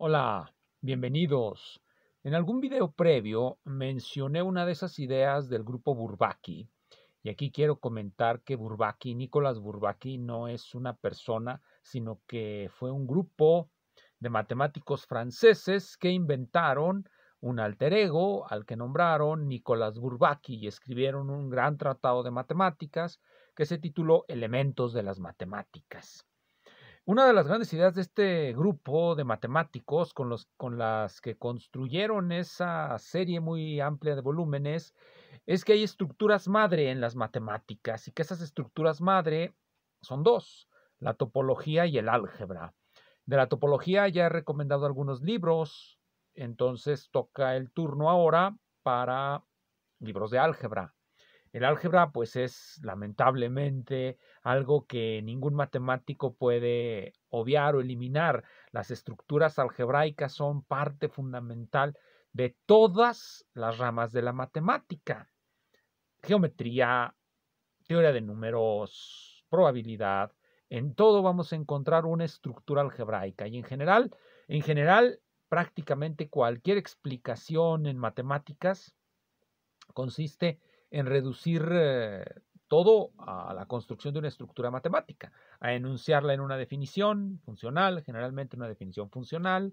Hola, bienvenidos. En algún video previo mencioné una de esas ideas del grupo Bourbaki y aquí quiero comentar que Bourbaki, Nicolás Bourbaki, no es una persona, sino que fue un grupo de matemáticos franceses que inventaron un alter ego al que nombraron Nicolás Bourbaki y escribieron un gran tratado de matemáticas que se tituló Elementos de las Matemáticas. Una de las grandes ideas de este grupo de matemáticos con, los, con las que construyeron esa serie muy amplia de volúmenes es que hay estructuras madre en las matemáticas y que esas estructuras madre son dos, la topología y el álgebra. De la topología ya he recomendado algunos libros, entonces toca el turno ahora para libros de álgebra. El álgebra pues es lamentablemente algo que ningún matemático puede obviar o eliminar. Las estructuras algebraicas son parte fundamental de todas las ramas de la matemática. Geometría, teoría de números, probabilidad, en todo vamos a encontrar una estructura algebraica y en general, en general prácticamente cualquier explicación en matemáticas consiste en reducir eh, todo a la construcción de una estructura matemática, a enunciarla en una definición funcional, generalmente una definición funcional,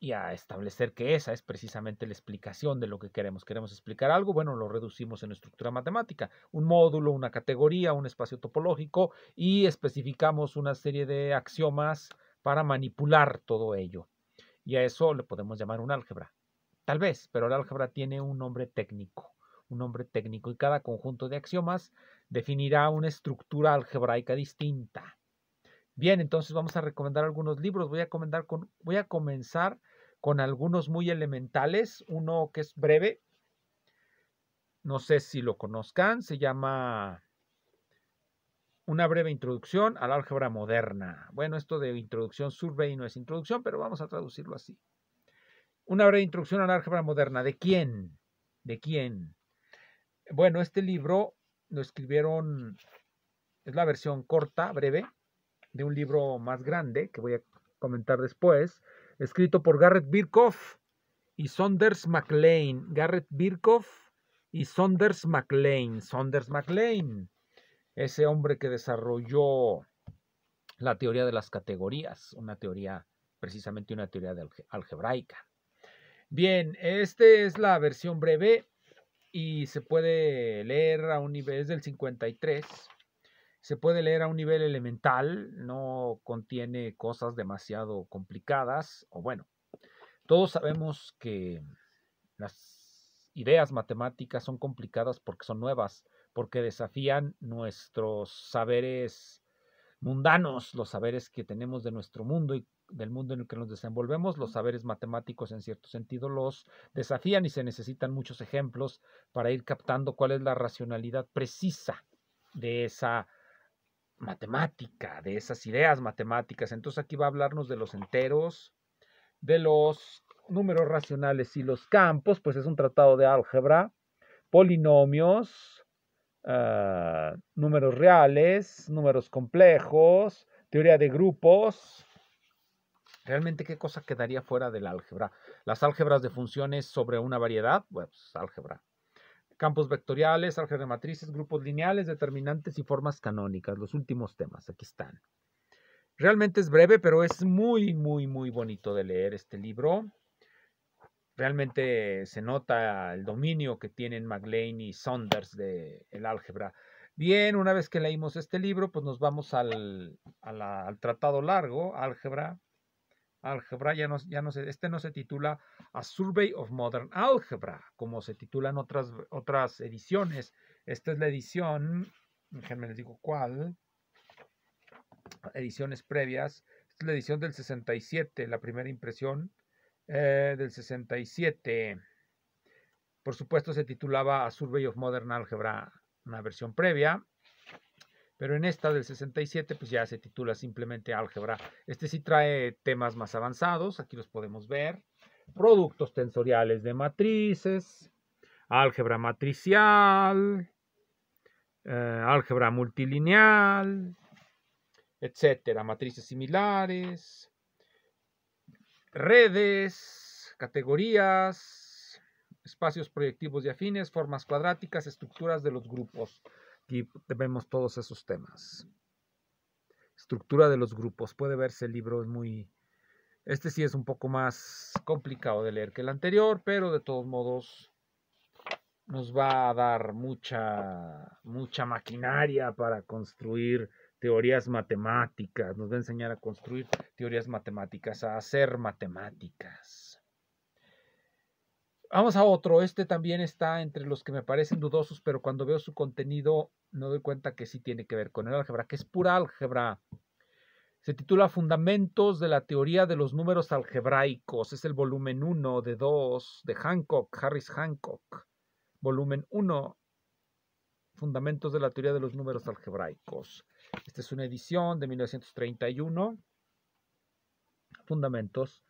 y a establecer que esa es precisamente la explicación de lo que queremos. Queremos explicar algo, bueno, lo reducimos en estructura matemática, un módulo, una categoría, un espacio topológico, y especificamos una serie de axiomas para manipular todo ello. Y a eso le podemos llamar un álgebra. Tal vez, pero el álgebra tiene un nombre técnico un nombre técnico, y cada conjunto de axiomas definirá una estructura algebraica distinta. Bien, entonces vamos a recomendar algunos libros. Voy a, comenzar con algunos muy elementales, uno que es breve, no sé si lo conozcan, se llama Una breve introducción al álgebra moderna. Bueno, esto de introducción survey no es introducción, pero vamos a traducirlo así. Una breve introducción al álgebra moderna. ¿De quién? ¿De quién? Bueno, este libro lo escribieron, es la versión corta, breve, de un libro más grande que voy a comentar después, escrito por Garrett Birkhoff y Saunders McLean. Garrett Birkhoff y Saunders McLean. Saunders McLean, ese hombre que desarrolló la teoría de las categorías, una teoría, precisamente una teoría algebraica. Bien, esta es la versión breve y se puede leer a un nivel, es del 53, se puede leer a un nivel elemental, no contiene cosas demasiado complicadas, o bueno, todos sabemos que las ideas matemáticas son complicadas porque son nuevas, porque desafían nuestros saberes mundanos, los saberes que tenemos de nuestro mundo y del mundo en el que nos desenvolvemos, los saberes matemáticos en cierto sentido los desafían y se necesitan muchos ejemplos para ir captando cuál es la racionalidad precisa de esa matemática, de esas ideas matemáticas. Entonces aquí va a hablarnos de los enteros, de los números racionales y los campos, pues es un tratado de álgebra, polinomios, ah, números reales, números complejos, teoría de grupos, realmente qué cosa quedaría fuera del álgebra. Las álgebras de funciones sobre una variedad, pues álgebra. Campos vectoriales, álgebra de matrices, grupos lineales, determinantes y formas canónicas, los últimos temas, aquí están. Realmente es breve, pero es muy, muy, muy bonito de leer este libro. Realmente se nota el dominio que tienen McLean y Saunders del el álgebra. Bien, una vez que leímos este libro, pues nos vamos al tratado largo, álgebra, álgebra, ya no, ya no se, este no se titula A Survey of Modern Algebra, como se titulan otras, otras ediciones. Esta es la edición, déjenme les digo cuál, ediciones previas. Esta es la edición del 67, la primera impresión eh, del 67. Por supuesto, se titulaba A Survey of Modern Algebra, una versión previa. Pero en esta del 67, pues ya se titula simplemente álgebra. Este sí trae temas más avanzados, aquí los podemos ver. Productos tensoriales de matrices, álgebra matricial, eh, álgebra multilineal, etcétera, matrices similares, redes, categorías, espacios proyectivos y afines, formas cuadráticas, estructuras de los grupos. Aquí vemos todos esos temas. Estructura de los grupos. Puede verse el libro, es muy... Este sí es un poco más complicado de leer que el anterior, pero de todos modos nos va a dar mucha, mucha maquinaria para construir teorías matemáticas, nos va a enseñar a construir teorías matemáticas, a hacer matemáticas. Vamos a otro. Este también está entre los que me parecen dudosos, pero cuando veo su contenido no doy cuenta que sí tiene que ver con el álgebra, que es pura álgebra. Se titula Fundamentos de la teoría de los números algebraicos. Es el volumen 1 de 2 de Hancock, Harris Hancock. Volumen 1, Fundamentos de la teoría de los números algebraicos. Esta es una edición de 1931. Fundamentos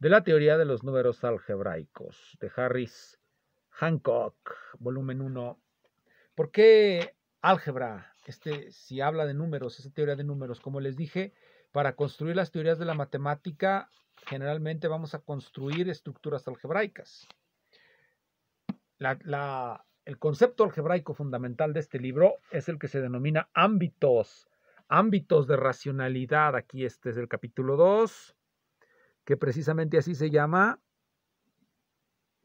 de la teoría de los números algebraicos de Harris Hancock, volumen 1. ¿Por qué álgebra? Este, si habla de números, esa teoría de números, como les dije, para construir las teorías de la matemática, generalmente vamos a construir estructuras algebraicas. el concepto algebraico fundamental de este libro es el que se denomina ámbitos, ámbitos de racionalidad. Aquí este es el capítulo 2 que precisamente así se llama,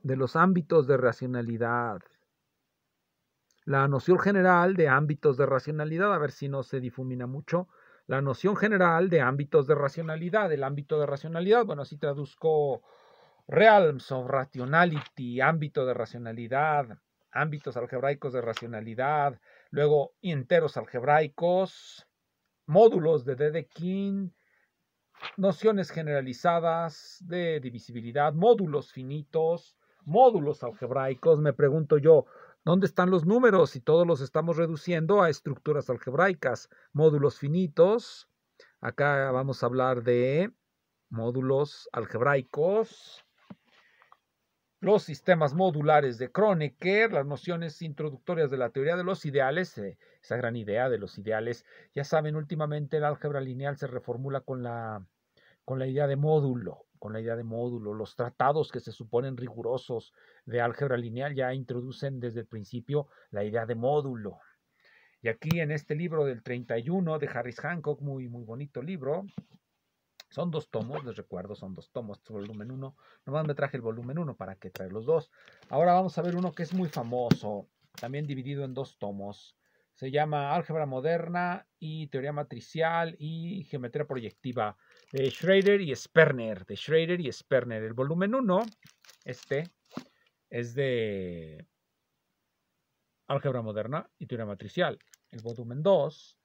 de los ámbitos de racionalidad. La noción general de ámbitos de racionalidad, a ver si no se difumina mucho, la noción general de ámbitos de racionalidad, el ámbito de racionalidad, bueno, así traduzco realms of rationality, ámbito de racionalidad, ámbitos algebraicos de racionalidad, luego enteros algebraicos, módulos de Dedekind, nociones generalizadas de divisibilidad, módulos finitos, módulos algebraicos. Me pregunto yo, ¿dónde están los números si todos los estamos reduciendo a estructuras algebraicas? Módulos finitos. Acá vamos a hablar de módulos algebraicos los sistemas modulares de Kronecker, las nociones introductorias de la teoría de los ideales, eh, esa gran idea de los ideales. Ya saben, últimamente el álgebra lineal se reformula con la, con la idea de módulo, con la idea de módulo. Los tratados que se suponen rigurosos de álgebra lineal ya introducen desde el principio la idea de módulo. Y aquí en este libro del 31 de Harris Hancock, muy, muy bonito libro, son dos tomos, les recuerdo, son dos tomos, este volumen 1. Nomás me traje el volumen 1 para que trae los dos. Ahora vamos a ver uno que es muy famoso, también dividido en dos tomos. Se llama Álgebra Moderna y Teoría Matricial y Geometría Proyectiva de Schrader y Sperner. De Schrader y Sperner. El volumen 1, este, es de Álgebra Moderna y Teoría Matricial. El volumen 2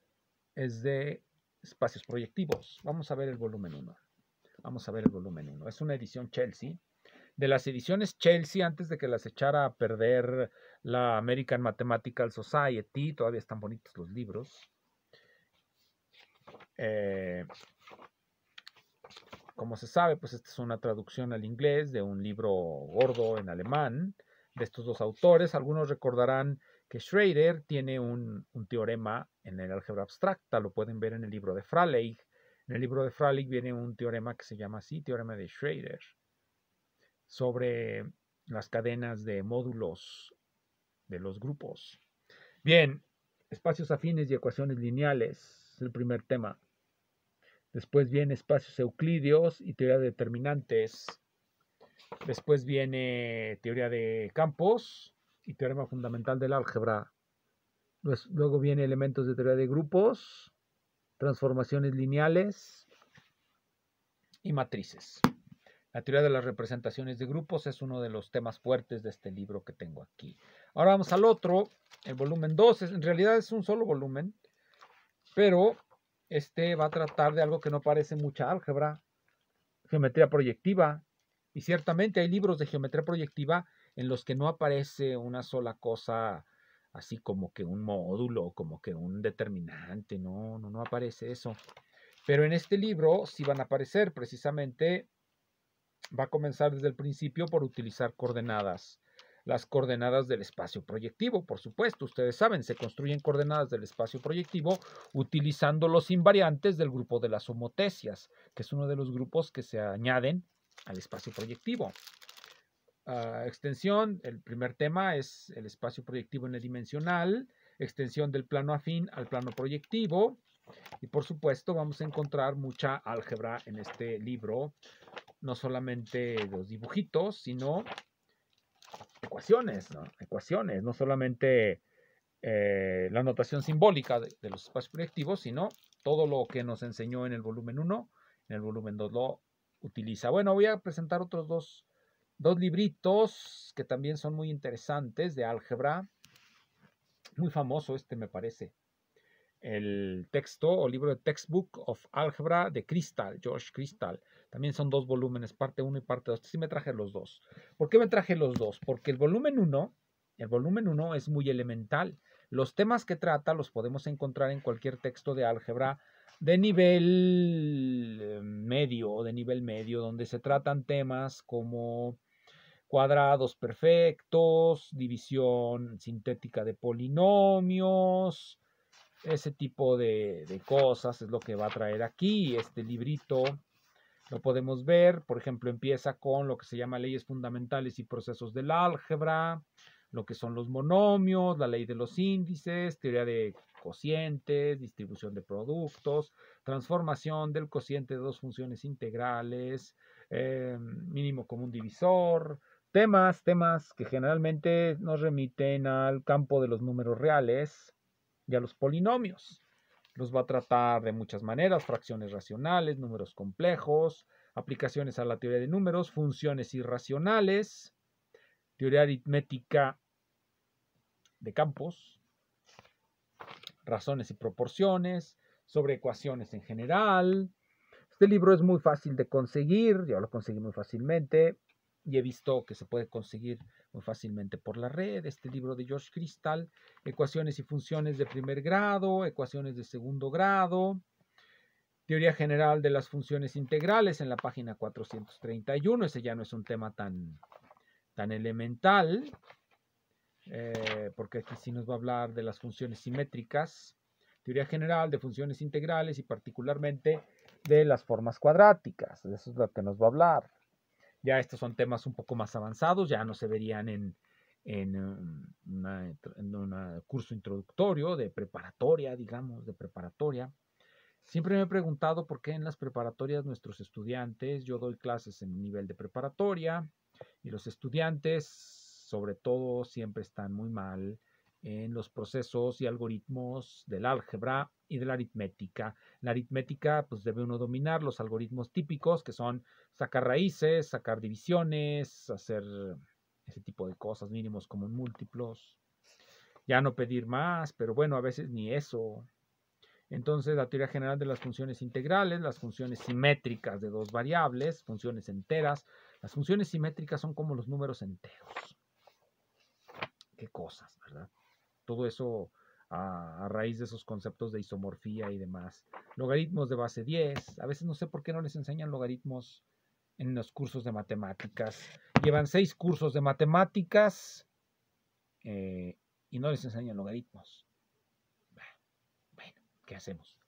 es de espacios proyectivos. Vamos a ver el volumen 1. Vamos a ver el volumen 1. Es una edición Chelsea. De las ediciones Chelsea, antes de que las echara a perder la American Mathematical Society, todavía están bonitos los libros. Eh, como se sabe, pues esta es una traducción al inglés de un libro gordo en alemán de estos dos autores. Algunos recordarán que Schrader tiene un, teorema en el álgebra abstracta, lo pueden ver en el libro de Fraley. En el libro de Fraleigh viene un teorema que se llama así, teorema de Schrader, sobre las cadenas de módulos de los grupos. Bien, espacios afines y ecuaciones lineales, es el primer tema. Después viene espacios euclídeos y teoría de determinantes. Después viene teoría de campos y teorema fundamental del álgebra. luego viene elementos de teoría de grupos, transformaciones lineales y matrices. La teoría de las representaciones de grupos es uno de los temas fuertes de este libro que tengo aquí. Ahora vamos al otro, el volumen 2. En realidad es un solo volumen, pero este va a tratar de algo que no parece mucha álgebra, geometría proyectiva, y ciertamente hay libros de geometría proyectiva en los que no aparece una sola cosa así como que un módulo, como que un determinante, no, no, no aparece eso. Pero en este libro sí van a aparecer precisamente, va a comenzar desde el principio por utilizar coordenadas, las coordenadas del espacio proyectivo, por supuesto, ustedes saben, se construyen coordenadas del espacio proyectivo utilizando los invariantes del grupo de las homotecias, que es uno de los grupos que se añaden al espacio proyectivo. Ah, extensión, el primer tema es el espacio proyectivo en el dimensional, extensión del plano afín al plano proyectivo. Y por supuesto vamos a encontrar mucha álgebra en este libro, no solamente los dibujitos, sino ecuaciones, ¿no? ecuaciones, no solamente eh, la notación simbólica de, de, los espacios proyectivos, sino todo lo que nos enseñó en el volumen 1, en el volumen 2 lo utiliza. Bueno, voy a presentar otros dos, dos libritos que también son muy interesantes de álgebra. Muy famoso este me parece. El texto o libro de Textbook of Algebra de Crystal, George Crystal. También son dos volúmenes, parte 1 y parte 2. Sí me traje los dos. ¿Por qué me traje los dos? Porque el volumen 1, el volumen 1 es muy elemental. Los temas que trata los podemos encontrar en cualquier texto de álgebra de nivel eh, medio de nivel medio, donde se tratan temas como cuadrados perfectos, división sintética de polinomios, ese tipo de, de, cosas es lo que va a traer aquí. Este librito lo podemos ver, por ejemplo, empieza con lo que se llama leyes fundamentales y procesos del álgebra, lo que son los monomios, la ley de los índices, teoría de cocientes, distribución de productos, transformación del cociente de dos funciones integrales, eh, mínimo común divisor, temas, temas que generalmente nos remiten al campo de los números reales y a los polinomios. Los va a tratar de muchas maneras, fracciones racionales, números complejos, aplicaciones a la teoría de números, funciones irracionales, teoría aritmética de campos, razones y proporciones, sobre ecuaciones en general. Este libro es muy fácil de conseguir, yo lo conseguí muy fácilmente y he visto que se puede conseguir muy fácilmente por la red. Este libro de George Crystal, ecuaciones y funciones de primer grado, ecuaciones de segundo grado, teoría general de las funciones integrales en la página 431. Ese ya no es un tema tan, tan elemental. Eh, porque aquí sí nos va a hablar de las funciones simétricas, teoría general de funciones integrales y particularmente de las formas cuadráticas. eso es lo que nos va a hablar. Ya estos son temas un poco más avanzados, ya no se verían en, en um, un curso introductorio de preparatoria, digamos, de preparatoria. Siempre me he preguntado por qué en las preparatorias nuestros estudiantes, yo doy clases en un nivel de preparatoria y los estudiantes sobre todo siempre están muy mal en los procesos y algoritmos del álgebra y de la aritmética. La aritmética, pues debe uno dominar los algoritmos típicos, que son sacar raíces, sacar divisiones, hacer ese tipo de cosas, mínimos como múltiplos. Ya no pedir más, pero bueno, a veces ni eso. Entonces, la teoría general de las funciones integrales, las funciones simétricas de dos variables, funciones enteras. Las funciones simétricas son como los números enteros qué cosas, ¿verdad? Todo eso a, raíz de esos conceptos de isomorfía y demás. Logaritmos de base 10, a veces no sé por qué no les enseñan logaritmos en los cursos de matemáticas. Llevan seis cursos de matemáticas eh, y no les enseñan logaritmos. Bueno, ¿qué hacemos?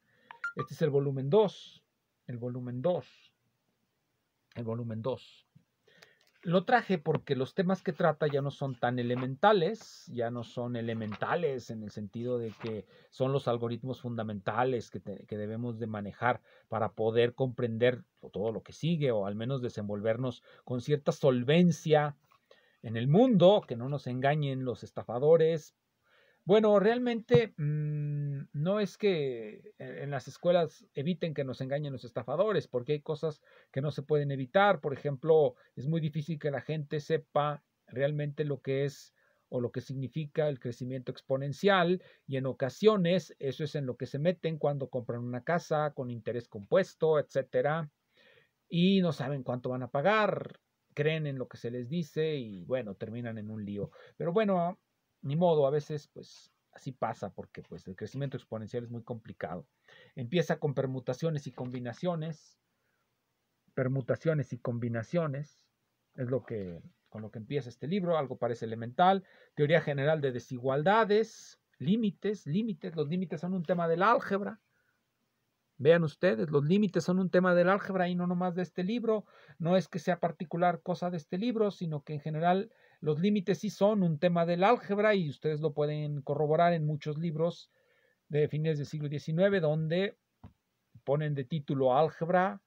Este es el volumen 2, el volumen 2, el volumen 2. Lo traje porque los temas que trata ya no son tan elementales, ya no son elementales en el sentido de que son los algoritmos fundamentales que, debemos de manejar para poder comprender todo lo que sigue o al menos desenvolvernos con cierta solvencia en el mundo, que no nos engañen los estafadores, bueno, realmente mm, no es que eh, en las escuelas eviten que nos engañen los estafadores, porque hay cosas que no se pueden evitar. Por ejemplo, es muy difícil que la gente sepa realmente lo que es o lo que significa el crecimiento exponencial y en ocasiones eso es en lo que se meten cuando compran una casa con interés compuesto, etcétera, y no saben cuánto van a pagar, creen en lo que se les dice y bueno, terminan en un lío. Pero bueno, ni modo, a veces pues así pasa porque pues el crecimiento exponencial es muy complicado. Empieza con permutaciones y combinaciones, permutaciones y combinaciones, es lo que con lo que empieza este libro, algo parece elemental, teoría general de desigualdades, límites, límites, los límites son un tema del álgebra. Vean ustedes, los límites son un tema del álgebra y no nomás de este libro. No es que sea particular cosa de este libro, sino que en general los límites sí son un tema del álgebra y ustedes lo pueden corroborar en muchos libros de fines del siglo XIX donde ponen de título álgebra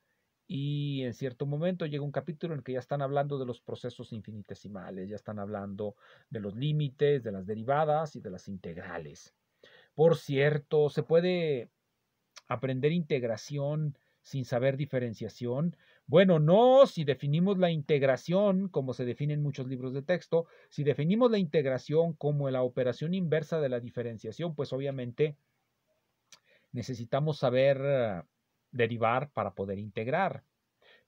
y en cierto momento llega un capítulo en el que ya están hablando de los procesos infinitesimales, ya están hablando de los límites, de las derivadas y de las integrales. Por cierto, se puede aprender integración sin saber diferenciación? Bueno, no, si definimos la integración, como se define en muchos libros de texto, si definimos la integración como la operación inversa de la diferenciación, pues obviamente necesitamos saber ah, derivar para poder integrar.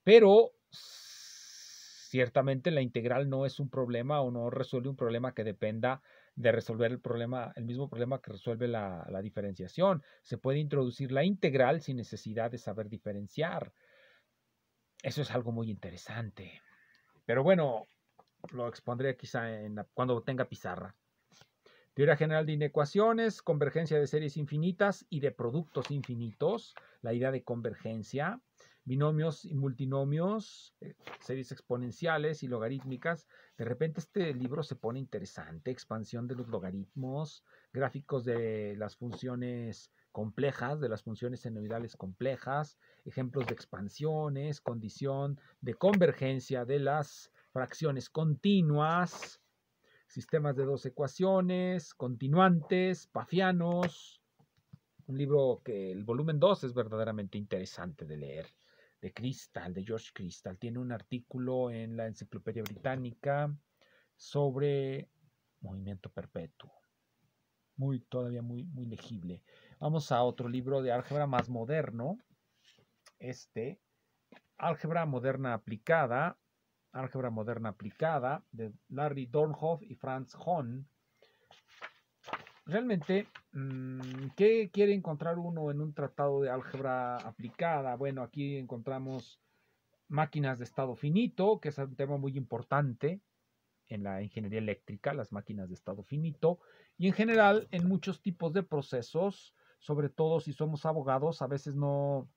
Pero ciertamente la integral no es un problema o no resuelve un problema que dependa de resolver el problema, el mismo problema que resuelve la, diferenciación. Se puede introducir la integral sin necesidad de saber diferenciar. Eso es algo muy interesante. Pero bueno, lo expondré quizá en, cuando tenga pizarra. Teoría general de inecuaciones, convergencia de series infinitas y de productos infinitos, la idea de convergencia, binomios y multinomios, eh, series exponenciales y logarítmicas. De repente este libro se pone interesante, expansión de los logaritmos, gráficos de las funciones complejas, de las funciones senoidales complejas, ejemplos de expansiones, condición de convergencia de las fracciones continuas, sistemas de dos ecuaciones, continuantes, pafianos. Un libro que el volumen 2 es verdaderamente interesante de leer de Crystal, de George Crystal. Tiene un artículo en la Enciclopedia Británica sobre movimiento perpetuo. Muy, todavía muy, muy legible. Vamos a otro libro de álgebra más moderno. Este, Álgebra Moderna Aplicada, Álgebra Moderna Aplicada, de Larry Dornhoff y Franz Hohn realmente, mm, ¿qué quiere encontrar uno en un tratado de álgebra aplicada? Bueno, aquí encontramos máquinas de estado finito, que es un tema muy importante en la ingeniería eléctrica, las máquinas de estado finito, y en general en muchos tipos de procesos, sobre todo si somos abogados, a veces no,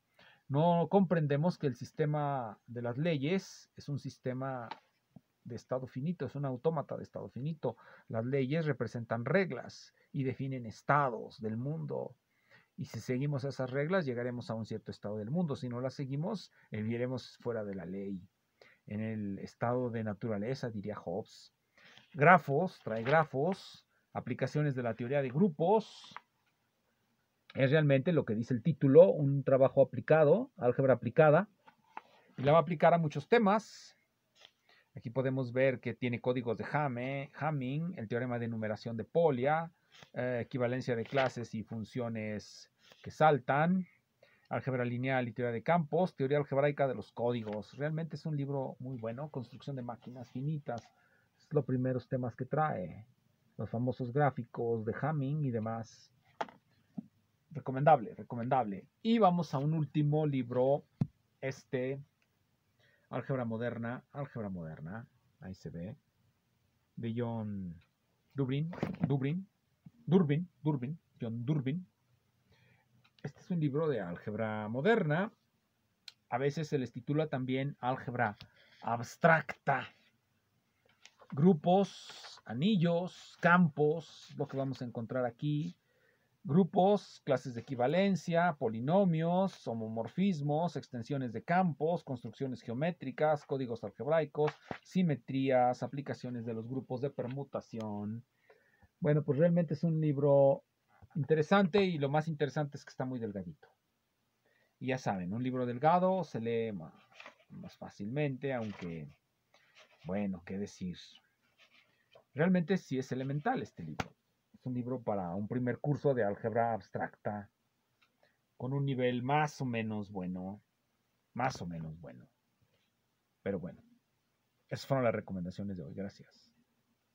no comprendemos que el sistema de las leyes es un sistema de estado finito, es un autómata de estado finito. Las leyes representan reglas y definen estados del mundo. Y si seguimos esas reglas, llegaremos a un cierto estado del mundo. Si no las seguimos, eh, viviremos fuera de la ley, en el estado de naturaleza, diría Hobbes. Grafos, trae grafos, aplicaciones de la teoría de grupos. Es realmente lo que dice el título, un trabajo aplicado, álgebra aplicada. Y la va a aplicar a muchos temas. Aquí podemos ver que tiene códigos de Hamming, el teorema de numeración de Polia, eh, equivalencia de clases y funciones que saltan, álgebra lineal y teoría de campos, teoría algebraica de los códigos. Realmente es un libro muy bueno, construcción de máquinas finitas, los primeros temas que trae, los famosos gráficos de Hamming y demás. Recomendable, recomendable. Y vamos a un último libro, este, álgebra moderna, álgebra moderna, ahí se ve, de John Dubrin, Dubrin, Durbin, Durbin, John Durbin. Este es un libro de álgebra moderna. A veces se les titula también álgebra abstracta. Grupos, anillos, campos, lo que vamos a encontrar aquí. Grupos, clases de equivalencia, polinomios, homomorfismos, extensiones de campos, construcciones geométricas, códigos algebraicos, simetrías, aplicaciones de los grupos de permutación, bueno, pues realmente es un libro interesante y lo más interesante es que está muy delgadito. Y ya saben, un libro delgado se lee más, fácilmente, aunque, bueno, qué decir. Realmente sí es elemental este libro. Es un libro para un primer curso de álgebra abstracta, con un nivel más o menos bueno, más o menos bueno. Pero bueno, esas fueron las recomendaciones de hoy. Gracias.